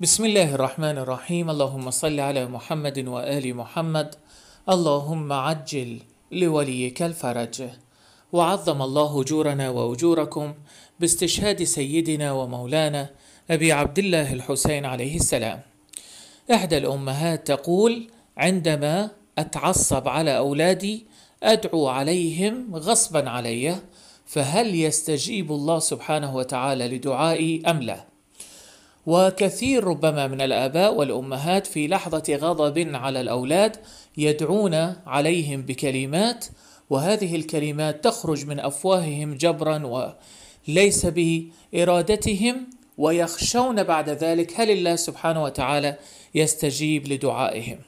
بسم الله الرحمن الرحيم اللهم صل على محمد وآل محمد اللهم عجل لوليك الفرج وعظم الله أجورنا وأجوركم باستشهاد سيدنا ومولانا أبي عبد الله الحسين عليه السلام إحدى الأمهات تقول عندما أتعصب على أولادي أدعو عليهم غصبا علي فهل يستجيب الله سبحانه وتعالى لدعائي أم لا؟ وكثير ربما من الآباء والأمهات في لحظة غضب على الأولاد يدعون عليهم بكلمات وهذه الكلمات تخرج من أفواههم جبرا وليس بإرادتهم ويخشون بعد ذلك هل الله سبحانه وتعالى يستجيب لدعائهم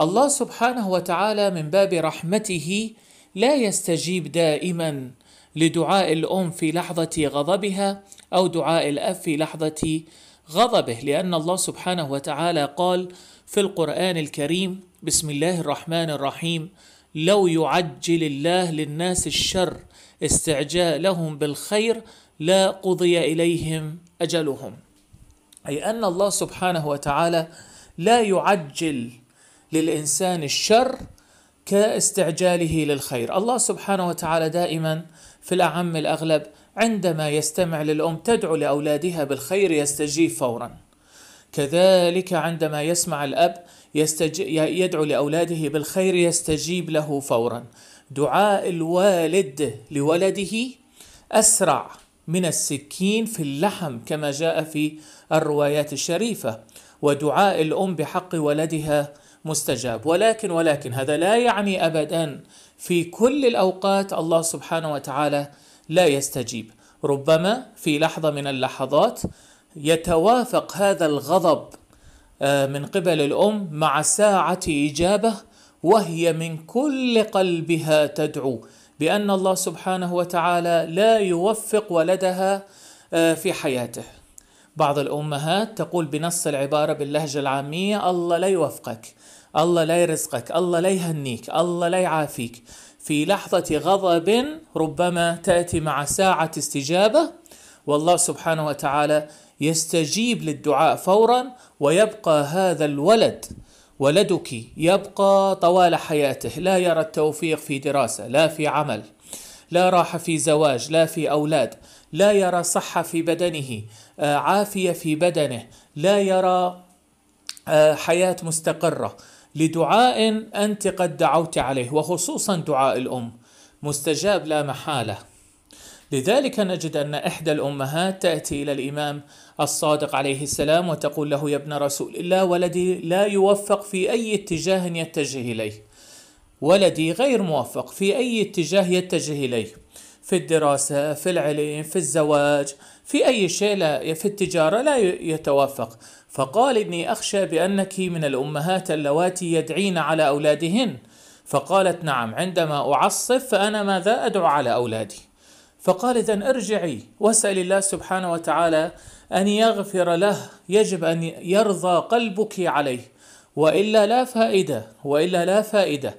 الله سبحانه وتعالى من باب رحمته لا يستجيب دائما لدعاء الأم في لحظة غضبها أو دعاء الأب في لحظة غضبه لأن الله سبحانه وتعالى قال في القرآن الكريم بسم الله الرحمن الرحيم لو يعجل الله للناس الشر استعجالهم بالخير لا قضي إليهم أجلهم أي أن الله سبحانه وتعالى لا يعجل للإنسان الشر كاستعجاله للخير الله سبحانه وتعالى دائما في الأعم الأغلب عندما يستمع للأم تدعو لأولادها بالخير يستجيب فورا كذلك عندما يسمع الأب يستج... يدعو لأولاده بالخير يستجيب له فورا دعاء الوالد لولده أسرع من السكين في اللحم كما جاء في الروايات الشريفة ودعاء الأم بحق ولدها مستجاب ولكن ولكن هذا لا يعني ابدا في كل الاوقات الله سبحانه وتعالى لا يستجيب ربما في لحظه من اللحظات يتوافق هذا الغضب آه، من قبل الام مع ساعه اجابه وهي من كل قلبها تدعو بان الله سبحانه وتعالى لا يوفق ولدها آه، في حياته بعض الامهات تقول بنص العباره باللهجه العاميه الله لا يوفقك الله لا يرزقك الله لا يهنيك الله لا يعافيك في لحظة غضب ربما تأتي مع ساعة استجابة والله سبحانه وتعالى يستجيب للدعاء فورا ويبقى هذا الولد ولدك يبقى طوال حياته لا يرى التوفيق في دراسة لا في عمل لا راحة في زواج لا في أولاد لا يرى صحة في بدنه آه، عافية في بدنه لا يرى آه، حياة مستقرة لدعاء أنت قد دعوت عليه وخصوصا دعاء الأم مستجاب لا محالة لذلك نجد أن إحدى الأمهات تأتي إلى الإمام الصادق عليه السلام وتقول له يا ابن رسول الله ولدي لا يوفق في أي اتجاه يتجه إليه ولدي غير موفق في أي اتجاه يتجه إليه في الدراسة في العلم في الزواج في أي شيء لا في التجارة لا يتوافق فقال إني أخشى بأنك من الأمهات اللواتي يدعين على أولادهن فقالت نعم عندما أعصف فأنا ماذا أدعو على أولادي فقال إذا ارجعي واسأل الله سبحانه وتعالى أن يغفر له يجب أن يرضى قلبك عليه وإلا لا فائدة وإلا لا فائدة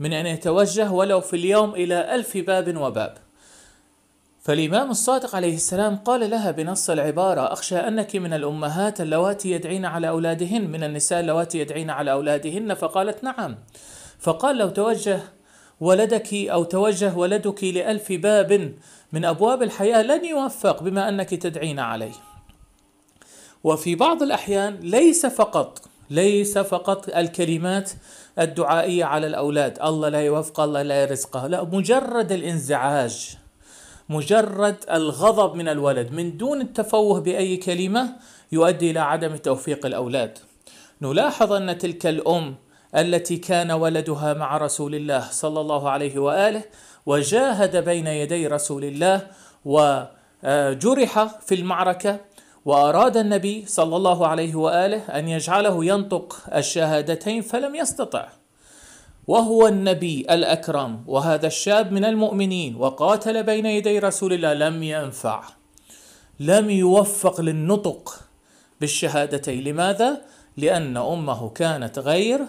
من أن يتوجه ولو في اليوم إلى ألف باب وباب فالإمام الصادق عليه السلام قال لها بنص العبارة أخشى أنك من الأمهات اللواتي يدعين على أولادهن من النساء اللواتي يدعين على أولادهن فقالت نعم فقال لو توجه ولدك أو توجه ولدك لألف باب من أبواب الحياة لن يوفق بما أنك تدعين عليه وفي بعض الأحيان ليس فقط ليس فقط الكلمات الدعائية على الأولاد الله لا يوفق الله لا يرزقه لا مجرد الانزعاج مجرد الغضب من الولد من دون التفوه باي كلمه يؤدي الى عدم توفيق الاولاد. نلاحظ ان تلك الام التي كان ولدها مع رسول الله صلى الله عليه واله وجاهد بين يدي رسول الله وجرح في المعركه واراد النبي صلى الله عليه واله ان يجعله ينطق الشهادتين فلم يستطع. وهو النبي الأكرم وهذا الشاب من المؤمنين وقاتل بين يدي رسول الله لم ينفع لم يوفق للنطق بالشهادتين لماذا؟ لأن أمه كانت غير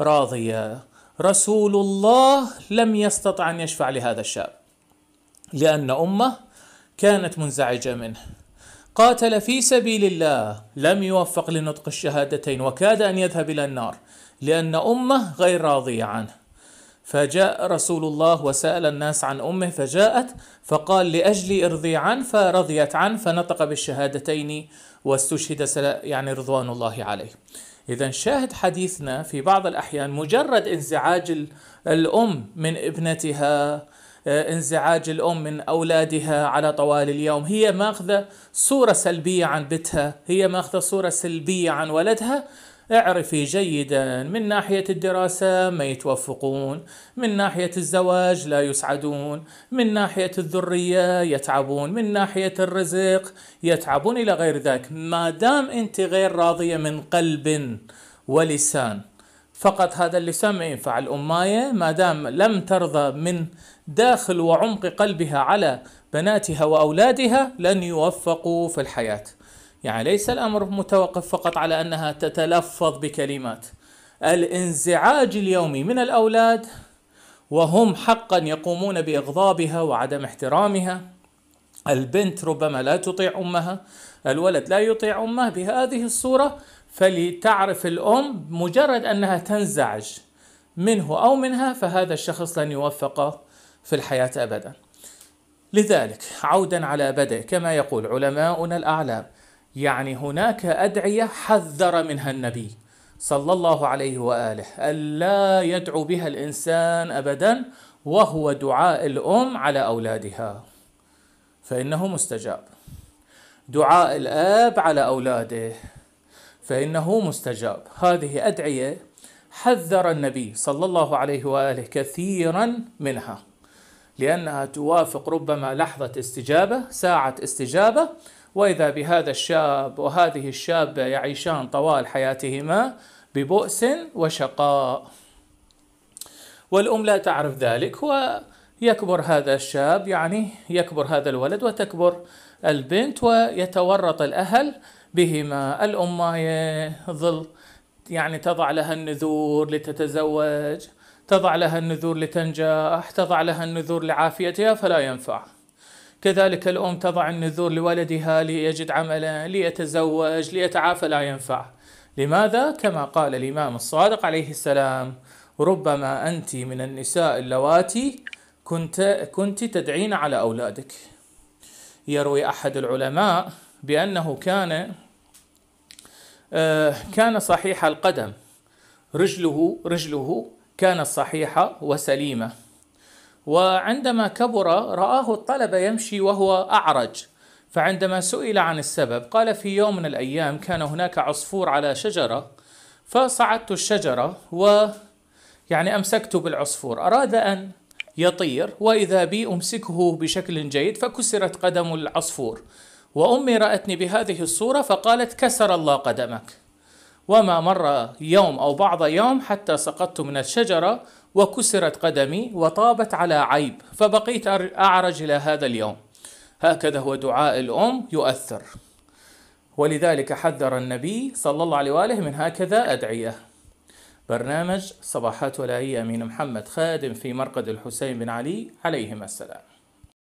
راضية رسول الله لم يستطع أن يشفع لهذا الشاب لأن أمه كانت منزعجة منه قاتل في سبيل الله لم يوفق لنطق الشهادتين وكاد أن يذهب إلى النار لأن أمه غير راضية عنه فجاء رسول الله وسأل الناس عن أمه فجاءت فقال لأجلي ارضي عنه فرضيت عنه فنطق بالشهادتين واستشهد يعني رضوان الله عليه إذا شاهد حديثنا في بعض الأحيان مجرد انزعاج الأم من ابنتها آه، انزعاج الأم من أولادها على طوال اليوم هي ماخذة صورة سلبية عن بيتها هي ماخذة صورة سلبية عن ولدها اعرفي جيدا من ناحية الدراسة ما يتوفقون من ناحية الزواج لا يسعدون من ناحية الذرية يتعبون من ناحية الرزق يتعبون إلى غير ذلك ما دام أنت غير راضية من قلب ولسان فقط هذا اللسان ما ينفع الأماية ما دام لم ترضى من داخل وعمق قلبها على بناتها وأولادها لن يوفقوا في الحياة يعني ليس الامر متوقف فقط على انها تتلفظ بكلمات الانزعاج اليومي من الاولاد وهم حقا يقومون باغضابها وعدم احترامها البنت ربما لا تطيع امها الولد لا يطيع امه بهذه الصوره فلتعرف الام مجرد انها تنزعج منه او منها فهذا الشخص لن يوفق في الحياه ابدا لذلك عودا على بدء كما يقول علماؤنا الاعلام يعني هناك أدعية حذر منها النبي صلى الله عليه وآله ألا يدعو بها الإنسان أبدا وهو دعاء الأم على أولادها فإنه مستجاب دعاء الاب على اولاده فانه مستجاب هذه ادعيه حذر النبي صلى الله عليه واله كثيرا منها لانها توافق ربما لحظه استجابه ساعه استجابه واذا بهذا الشاب وهذه الشابه يعيشان طوال حياتهما ببؤس وشقاء والام لا تعرف ذلك ويكبر هذا الشاب يعني يكبر هذا الولد وتكبر البنت ويتورط الاهل بهما الام ظل يعني تضع لها النذور لتتزوج تضع لها النذور لتنجح تضع لها النذور لعافيتها فلا ينفع كذلك الأم تضع النذور لولدها ليجد عملا ليتزوج ليتعافى لا ينفع لماذا؟ كما قال الإمام الصادق عليه السلام ربما أنت من النساء اللواتي كنت, كنت تدعين على أولادك يروي أحد العلماء بأنه كان آه، كان صحيح القدم رجله رجله كانت صحيحة وسليمة وعندما كبر رآه الطلبة يمشي وهو أعرج فعندما سئل عن السبب قال في يوم من الأيام كان هناك عصفور على شجرة فصعدت الشجرة و يعني أمسكت بالعصفور أراد أن يطير وإذا بي أمسكه بشكل جيد فكسرت قدم العصفور وأمي رأتني بهذه الصورة فقالت كسر الله قدمك وما مر يوم أو بعض يوم حتى سقطت من الشجرة وكسرت قدمي وطابت على عيب فبقيت أعرج إلى هذا اليوم هكذا هو دعاء الأم يؤثر ولذلك حذر النبي صلى الله عليه وآله من هكذا أدعية برنامج صباحات ولائية أمين محمد خادم في مرقد الحسين بن علي عليهما السلام